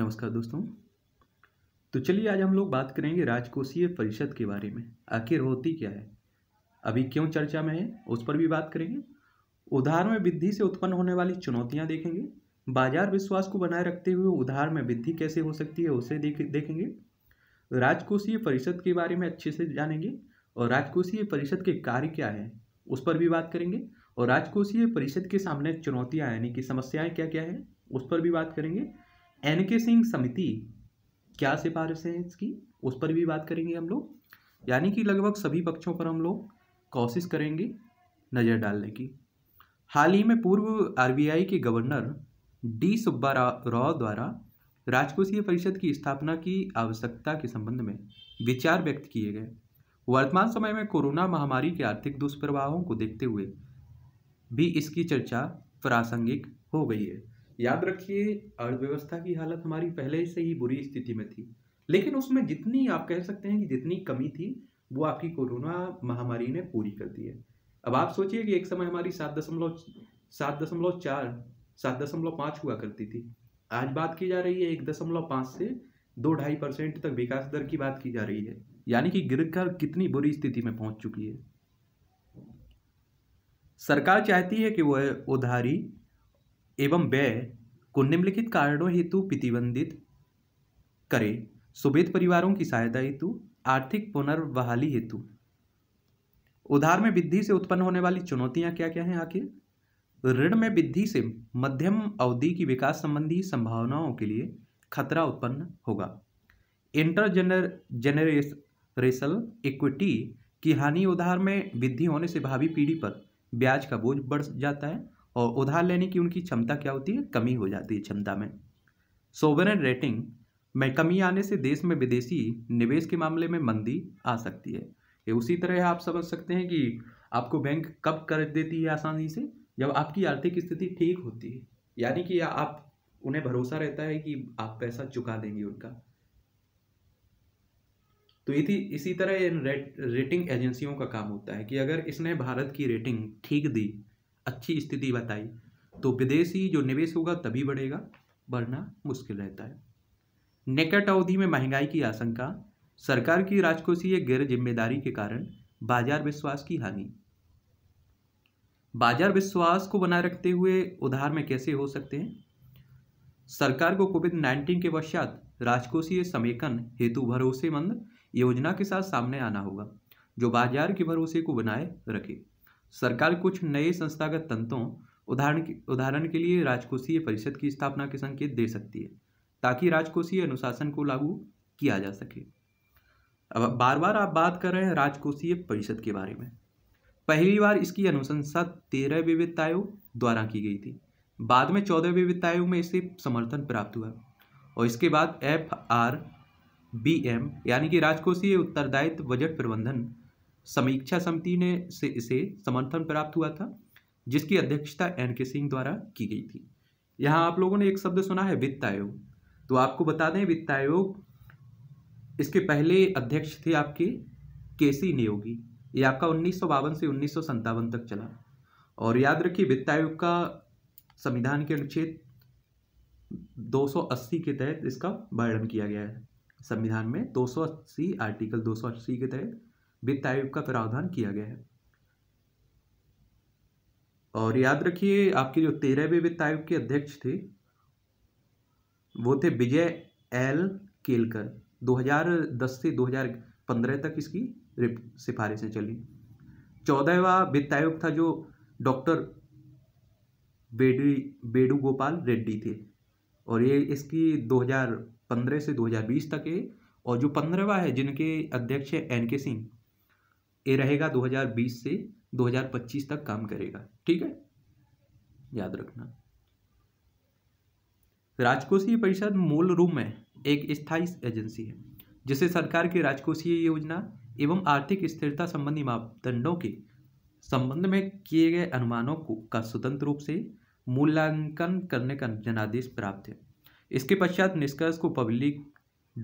नमस्कार दोस्तों तो चलिए आज हम लोग बात करेंगे राजकोषीय परिषद के बारे में आखिर होती क्या है अभी क्यों चर्चा में है उस पर भी बात करेंगे उधार में वृद्धि से उत्पन्न होने वाली चुनौतियां देखेंगे बाजार विश्वास को बनाए रखते हुए उधार में वृद्धि कैसे हो सकती है उसे देख देखेंगे राजकोषीय परिषद के बारे में अच्छे से जानेंगे और राजकोषीय परिषद के कार्य क्या है उस पर भी बात करेंगे और राजकोषीय परिषद के सामने चुनौतियाँ यानी कि समस्याएं क्या क्या हैं उस पर भी बात करेंगे एन के सिंह समिति क्या सिफारिश है इसकी उस पर भी बात करेंगे हम लोग यानी कि लगभग सभी पक्षों पर हम लोग कोशिश करेंगे नज़र डालने की हाल ही में पूर्व आरबीआई के गवर्नर डी सुब्बा राव द्वारा राजकोषीय परिषद की स्थापना की आवश्यकता के संबंध में विचार व्यक्त किए गए वर्तमान समय में कोरोना महामारी के आर्थिक दुष्प्रभावों को देखते हुए भी इसकी चर्चा प्रासंगिक हो गई है याद रखिए अर्थव्यवस्था की हालत हमारी पहले से ही बुरी स्थिति में थी लेकिन उसमें जितनी आप कह सकते हैं कि जितनी कमी थी वो आपकी कोरोना महामारी ने पूरी कर दी है अब आप सोचिए कि एक समय हमारी सात दशमलव सात दशमलव चार सात दशमलव पाँच हुआ करती थी आज बात की जा रही है एक दशमलव पाँच से दो ढाई परसेंट तक विकास दर की बात की जा रही है यानी कि गिरकर कितनी बुरी स्थिति में पहुंच चुकी है सरकार चाहती है कि वह उधारी एवं व्यय को निम्नलिखित कारणों हेतु प्रतिबंधित करे सुबेद परिवारों की सहायता हेतु आर्थिक पुनर्बहाली हेतु उधार में वृद्धि से उत्पन्न होने वाली चुनौतियां क्या क्या हैं आखिर ऋण में वृद्धि से मध्यम अवधि की विकास संबंधी संभावनाओं के लिए खतरा उत्पन्न होगा इंटर जेनर जेनरेसल इक्विटी की हानि उधार में वृद्धि होने से भावी पीढ़ी पर ब्याज का बोझ बढ़ जाता है और उधार लेने की उनकी क्षमता क्या होती है कमी हो जाती है क्षमता में सोवरन रेटिंग में कमी आने से देश में विदेशी निवेश के मामले में मंदी आ सकती है ये उसी तरह आप समझ सकते हैं कि आपको बैंक कब कर्ज देती है आसानी से जब आपकी आर्थिक स्थिति ठीक होती है यानी कि आप उन्हें भरोसा रहता है कि आप पैसा चुका देंगे उनका तो इसी इसी तरह इन रेट, रेटिंग एजेंसियों का काम होता है कि अगर इसने भारत की रेटिंग ठीक दी अच्छी स्थिति बताई तो विदेशी जो निवेश होगा तभी बढ़ेगा बढ़ना मुश्किल रहता है निकट अवधि में महंगाई की आशंका सरकार की राजकोषीय गैर जिम्मेदारी के कारण बाजार विश्वास की हानि बाजार विश्वास को बनाए रखते हुए उधार में कैसे हो सकते हैं सरकार को कोविड नाइन्टीन के पश्चात राजकोषीय समेकन हेतु भरोसेमंद योजना के साथ सामने आना होगा जो बाजार के भरोसे को बनाए रखे सरकार कुछ नए संस्थागत तंत्रों उदाहरण उदाहरण के लिए राजकोषीय परिषद की स्थापना के संकेत दे सकती है ताकि राजकोषीय अनुशासन को लागू किया जा सके अब बार बार आप बात कर रहे हैं राजकोषीय परिषद के बारे में पहली बार इसकी अनुशंसा तेरह वित्त आयोग द्वारा की गई थी बाद में चौदह वित्त आयोग में इसे समर्थन प्राप्त हुआ और इसके बाद एफ आर बी एम यानी कि राजकोषीय उत्तरदायित्व बजट प्रबंधन समीक्षा समिति ने से इसे समर्थन प्राप्त हुआ था जिसकी अध्यक्षता एन के सिंह द्वारा की गई थी यहाँ आप लोगों ने एक शब्द सुना है वित्त आयोग तो आपको बता दें वित्त आयोग इसके पहले अध्यक्ष थे आपके के सी नियोगी ये आपका उन्नीस से उन्नीस तक चला और याद रखिए वित्त आयोग का संविधान के अनुच्छेद 280 के तहत इसका वर्णन किया गया है संविधान में 280 आर्टिकल 280 के तहत वित्त आयोग का प्रावधान किया गया है और याद रखिए आपके जो तेरहवें वित्त आयोग के अध्यक्ष थे वो थे विजय एल केलकर 2010 से 2015 तक इसकी सिफारिशें चली चौदहवा वित्त आयोग था जो डॉक्टर बेडी बेडूगोपाल रेड्डी थे और ये इसकी 2015 से 2020 तक है और जो पंद्रहवा है जिनके अध्यक्ष है एन के सिंह ये रहेगा 2020 से 2025 तक काम करेगा ठीक है याद रखना राजकोषीय परिषद मूल रूप में एक स्थायी एजेंसी है जिसे सरकार की राजकोषीय योजना एवं आर्थिक स्थिरता संबंधी मापदंडों के संबंध में किए गए अनुमानों को का स्वतंत्र रूप से मूल्यांकन करने का जनादेश प्राप्त है इसके पश्चात निष्कर्ष को पब्लिक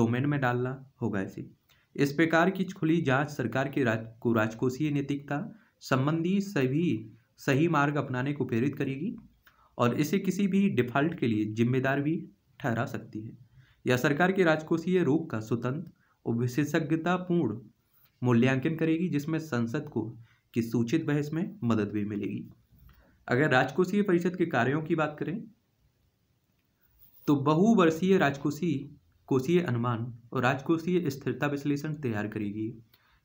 डोमेन में डालना होगा इसे इस प्रकार की खुली जांच सरकार के राज को राजकोषीय नैतिकता संबंधी सभी सही मार्ग अपनाने को प्रेरित करेगी और इसे किसी भी डिफॉल्ट के लिए जिम्मेदार भी ठहरा सकती है यह सरकार के राजकोषीय रोग का स्वतंत्र और विशेषज्ञतापूर्ण मूल्यांकन करेगी जिसमें संसद को की सूचित बहस में मदद भी मिलेगी अगर राजकोषीय परिषद के कार्यों की बात करें तो बहुवर्षीय राजकोषीय कोषीय अनुमान और राजकोषीय स्थिरता विश्लेषण तैयार करेगी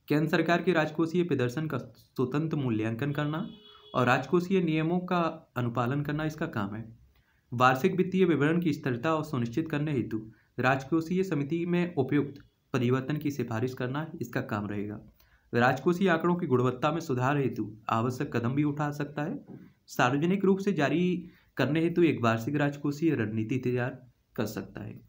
केंद्र सरकार के राजकोषीय प्रदर्शन का स्वतंत्र मूल्यांकन करना और राजकोषीय नियमों का अनुपालन करना इसका काम है वार्षिक वित्तीय विवरण की स्थिरता और सुनिश्चित करने हेतु राजकोषीय समिति में उपयुक्त परिवर्तन की सिफारिश करना इसका काम रहेगा राजकोषीय आंकड़ों की गुणवत्ता में सुधार हेतु आवश्यक कदम भी उठा सकता है सार्वजनिक रूप से जारी करने हेतु एक वार्षिक राजकोषीय रणनीति तैयार कर सकता है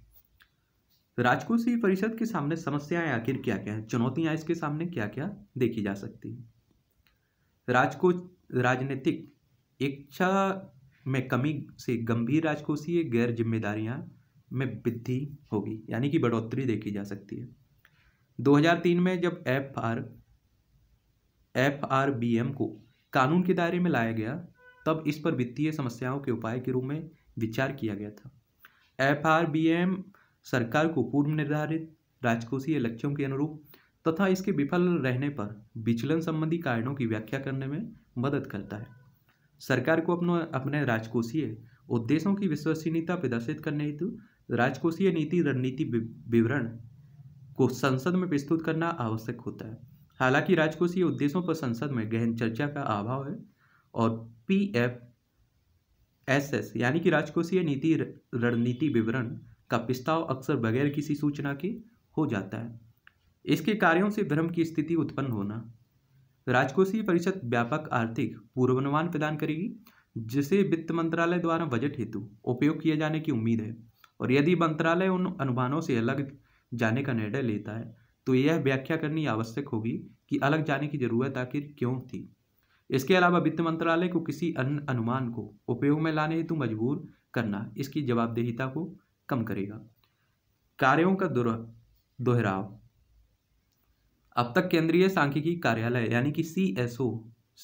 तो राजकोषीय परिषद के सामने समस्याएं आखिर क्या क्या है चुनौतियां इसके सामने क्या क्या देखी जा सकती है राजकोष राजनीतिक इच्छा में कमी से गंभीर राजकोषीय गैर जिम्मेदारियां में वृद्धि होगी यानी कि बढ़ोतरी देखी जा सकती है 2003 में जब F R F R B M को कानून के दायरे में लाया गया तब इस पर वित्तीय समस्याओं के उपाय के रूप में विचार किया गया था एफ आर बी एम सरकार को पूर्व निर्धारित राजकोषीय लक्ष्यों के अनुरूप तथा इसके विफल रहने पर विचलन संबंधी कारणों की व्याख्या करने में मदद करता है सरकार को अपनो अपने राजकोषीय उद्देश्यों की विश्वसनीयता प्रदर्शित करने हेतु राजकोषीय नीति रणनीति विवरण को संसद में प्रस्तुत करना आवश्यक होता है हालांकि राजकोषीय उद्देश्यों पर संसद में गहन चर्चा का अभाव है और पी एफ एस एस यानी कि राजकोषीय नीति रणनीति विवरण का प्रस्ताव अक्सर बगैर किसी सूचना के हो जाता है इसके कार्यों से भ्रम की स्थिति उत्पन्न होना राजकोषीय परिषद व्यापक आर्थिक पूर्वानुमान प्रदान करेगी जिसे वित्त मंत्रालय द्वारा बजट हेतु उपयोग किए जाने की उम्मीद है और यदि मंत्रालय उन अनुमानों से अलग जाने का निर्णय लेता है तो यह व्याख्या करनी आवश्यक होगी कि अलग जाने की जरूरत आखिर क्यों थी इसके अलावा वित्त मंत्रालय को किसी अन्य अनुमान को उपयोग में लाने हेतु मजबूर करना इसकी जवाबदेहिता को कम करेगा कार्यों का दोहराव अब तक केंद्रीय सांख्यिकी कार्यालय यानी कि C S O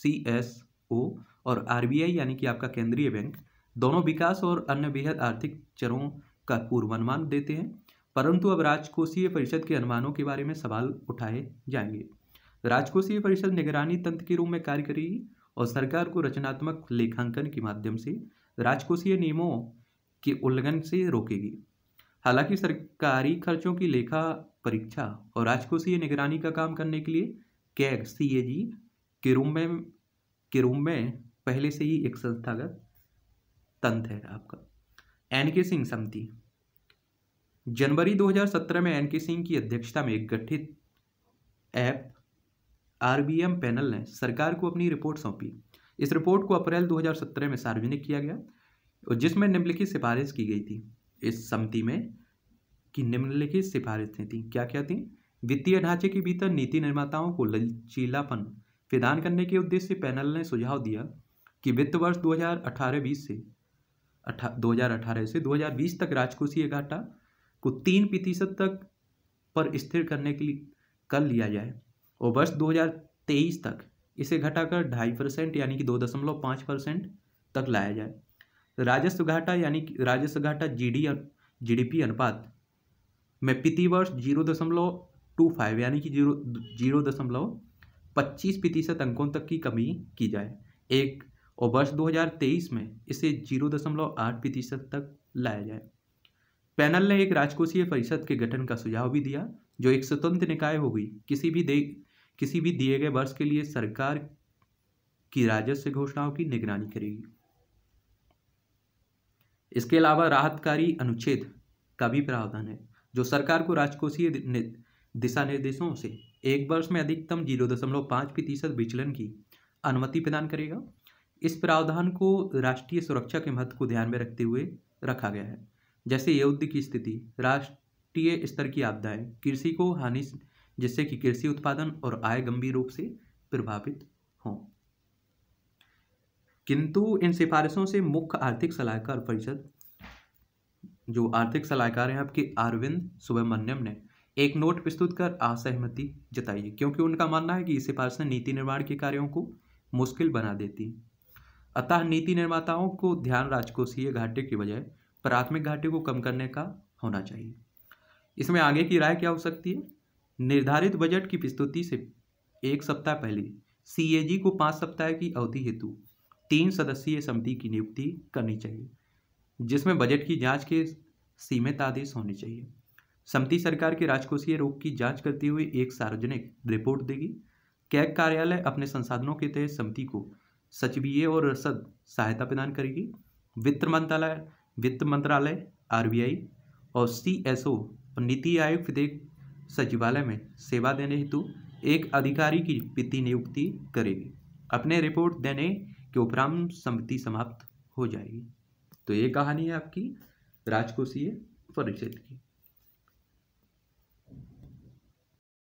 C S O और आर बी आई यानी कि आपका केंद्रीय बैंक दोनों विकास और अन्य बेहद आर्थिक चरों का पूर्वानुमान देते हैं परंतु अब राजकोषीय परिषद के अनुमानों के बारे में सवाल उठाए जाएंगे राजकोषीय परिषद निगरानी तंत्र के रूप में कार्य करेगी और सरकार को रचनात्मक लेखांकन के माध्यम से राजकोषीय नियमों के उल्लंघन से रोकेगी हालांकि सरकारी खर्चों की लेखा परीक्षा और राजकोषीय निगरानी का काम करने के लिए कैग सी ए जी के रूम में के रूम में पहले से ही एक संस्थागत तंत्र है आपका एन के सिंह समिति जनवरी 2017 में एन के सिंह की अध्यक्षता में एक गठित ऐप आरबीएम पैनल ने सरकार को अपनी रिपोर्ट सौंपी इस रिपोर्ट को अप्रैल 2017 में सार्वजनिक किया गया जिसमें निम्नलिखित सिफारिश की गई थी इस समिति में कि निम्नलिखित सिफारिशें थी क्या क्या थी वित्तीय ढांचे के भीतर नीति निर्माताओं को लचीलापन प्रदान करने के उद्देश्य से पैनल ने सुझाव दिया कि वित्त वर्ष 2018-20 से अठा से 2020 तक राजकोषीय घाटा को तीन प्रतिशत तक पर स्थिर करने के लिए कर लिया जाए और वर्ष 2023 तक इसे घटाकर ढाई परसेंट यानी कि दो दशमलव पाँच परसेंट तक लाया जाए तो राजस्व घाटा यानी राजस्व घाटा जीडी जीडीपी अनुपात में प्रति वर्ष जीरो दशमलव टू फाइव यानी कि जीरो जीरो दशमलव पच्चीस प्रतिशत अंकों तक की कमी की जाए एक और वर्ष 2023 में इसे जीरो दशमलव आठ प्रतिशत तक लाया जाए पैनल ने एक राजकोषीय परिषद के गठन का सुझाव भी दिया जो एक स्वतंत्र निकाय होगी किसी भी दे किसी भी दिए गए वर्ष के लिए सरकार की राजस्व घोषणाओं की निगरानी करेगी इसके अलावा राहतकारी अनुच्छेद का भी प्रावधान है जो सरकार को राजकोषीय दिशा निर्देशों से एक वर्ष में अधिकतम जीरो दशमलव पाँच प्रतिशत विचलन की अनुमति प्रदान करेगा इस प्रावधान को राष्ट्रीय सुरक्षा के महत्व को ध्यान में रखते हुए रखा गया है जैसे युद्ध की स्थिति राष्ट्रीय स्तर की आपदाएं कृषि को हानि जिससे कि कृषि उत्पादन और आय गंभीर रूप से प्रभावित हों किंतु इन सिफारिशों से मुख्य आर्थिक सलाहकार परिषद जो आर्थिक सलाहकार हैं आपके अरविंद सुब्रमण्यम ने एक नोट प्रस्तुत कर असहमति जताई क्योंकि उनका मानना है कि इस सिफारिशें नीति निर्माण के कार्यों को मुश्किल बना देती अतः नीति निर्माताओं को ध्यान राजकोषीय घाटे की बजाय प्राथमिक घाटे को कम करने का होना चाहिए इसमें आगे की राय क्या हो सकती है निर्धारित बजट की प्रस्तुति से एक सप्ताह पहले सी को पाँच सप्ताह की अवधि हेतु तीन सदस्यीय समिति की नियुक्ति करनी चाहिए जिसमें बजट की जांच के सीमित आदेश होने चाहिए समिति सरकार के राजकोषीय रोग की जांच करते हुए एक सार्वजनिक रिपोर्ट देगी कैग कार्यालय अपने संसाधनों के तहत समिति को सचिवीय और रसद सहायता प्रदान करेगी वित्त मंत्रालय वित्त मंत्रालय आर और सी और नीति आयोग विधेयक सचिवालय में सेवा देने हेतु एक अधिकारी की वित्तीय नियुक्ति करेगी अपने रिपोर्ट देने के उपराम समिति समाप्त हो जाएगी तो ये कहानी है आपकी राजकोषीय परिषद की